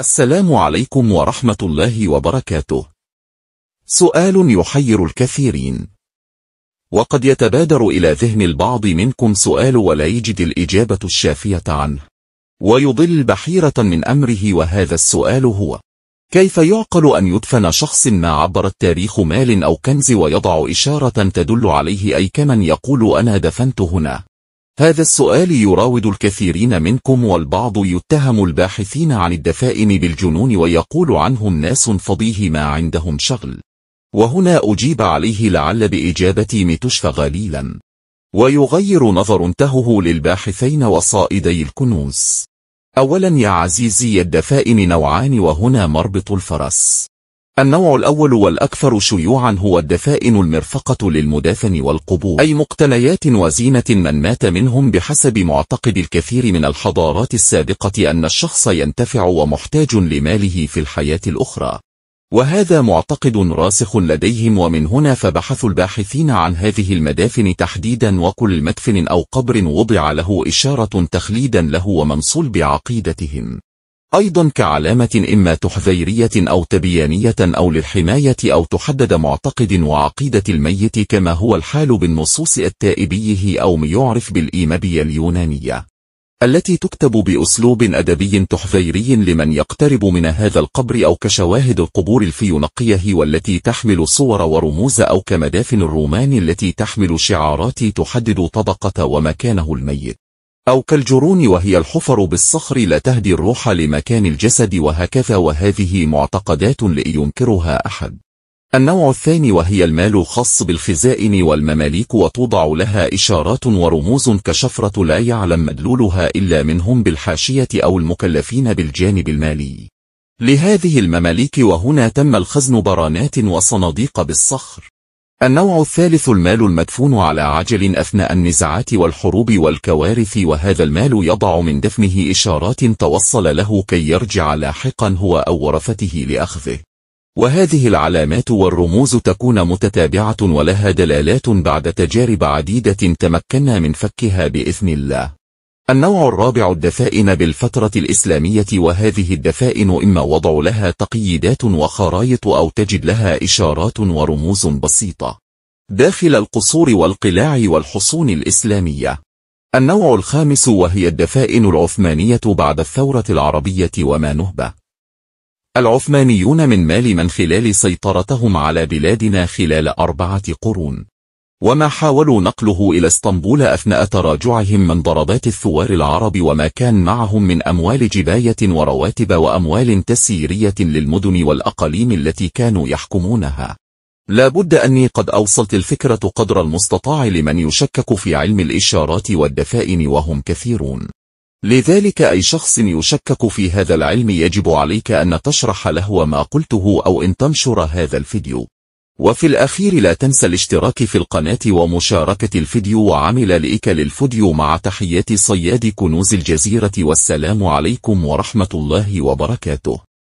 السلام عليكم ورحمة الله وبركاته سؤال يحير الكثيرين وقد يتبادر إلى ذهن البعض منكم سؤال ولا يجد الإجابة الشافية عنه ويضل بحيرة من أمره وهذا السؤال هو كيف يعقل أن يدفن شخص ما عبر التاريخ مال أو كنز ويضع إشارة تدل عليه أي كمن يقول أنا دفنت هنا هذا السؤال يراود الكثيرين منكم والبعض يتهم الباحثين عن الدفائن بالجنون ويقول عنهم ناس فضيه ما عندهم شغل وهنا أجيب عليه لعل بإجابتي متشفى غليلا ويغير نظر انتهه للباحثين وصائدي الكنوز أولا يا عزيزي الدفائن نوعان وهنا مربط الفرس النوع الأول والأكثر شيوعا هو الدفائن المرفقة للمدافن والقبور أي مقتنيات وزينة من مات منهم بحسب معتقد الكثير من الحضارات السابقة أن الشخص ينتفع ومحتاج لماله في الحياة الأخرى وهذا معتقد راسخ لديهم ومن هنا فبحث الباحثين عن هذه المدافن تحديدا وكل مدفن أو قبر وضع له إشارة تخليدا له ومن صلب عقيدتهم أيضا كعلامة إما تحذيرية أو تبيانية أو للحماية أو تحدد معتقد وعقيدة الميت كما هو الحال بالنصوص التائبيه أو يعرف بالإيمابية اليونانية التي تكتب بأسلوب أدبي تحذيري لمن يقترب من هذا القبر أو كشواهد القبور الفيونقية والتي تحمل صور ورموز أو كمدافن الرومان التي تحمل شعارات تحدد طبقة ومكانه الميت أو كالجرون وهي الحفر بالصخر لا تهدي الروح لمكان الجسد وهكذا وهذه معتقدات لينكرها أحد النوع الثاني وهي المال خاص بالخزائن والمماليك وتوضع لها إشارات ورموز كشفرة لا يعلم مدلولها إلا منهم بالحاشية أو المكلفين بالجانب المالي لهذه المماليك وهنا تم الخزن برانات وصناديق بالصخر النوع الثالث المال المدفون على عجل أثناء النزاعات والحروب والكوارث وهذا المال يضع من دفنه إشارات توصل له كي يرجع لاحقا هو أو ورثته لأخذه وهذه العلامات والرموز تكون متتابعة ولها دلالات بعد تجارب عديدة تمكنا من فكها بإذن الله النوع الرابع الدفائن بالفترة الإسلامية وهذه الدفائن إما وضع لها تقييدات وخرائط أو تجد لها إشارات ورموز بسيطة داخل القصور والقلاع والحصون الإسلامية النوع الخامس وهي الدفائن العثمانية بعد الثورة العربية وما نهبة العثمانيون من مال من خلال سيطرتهم على بلادنا خلال أربعة قرون وما حاولوا نقله إلى اسطنبول أثناء تراجعهم من ضربات الثوار العرب وما كان معهم من أموال جباية ورواتب وأموال تسييرية للمدن والأقاليم التي كانوا يحكمونها لا بد أني قد أوصلت الفكرة قدر المستطاع لمن يشكك في علم الإشارات والدفائن وهم كثيرون لذلك أي شخص يشكك في هذا العلم يجب عليك أن تشرح له ما قلته أو أن تنشر هذا الفيديو وفي الأخير لا تنسى الاشتراك في القناة ومشاركة الفيديو وعمل لإك للفيديو مع تحيات صياد كنوز الجزيرة والسلام عليكم ورحمة الله وبركاته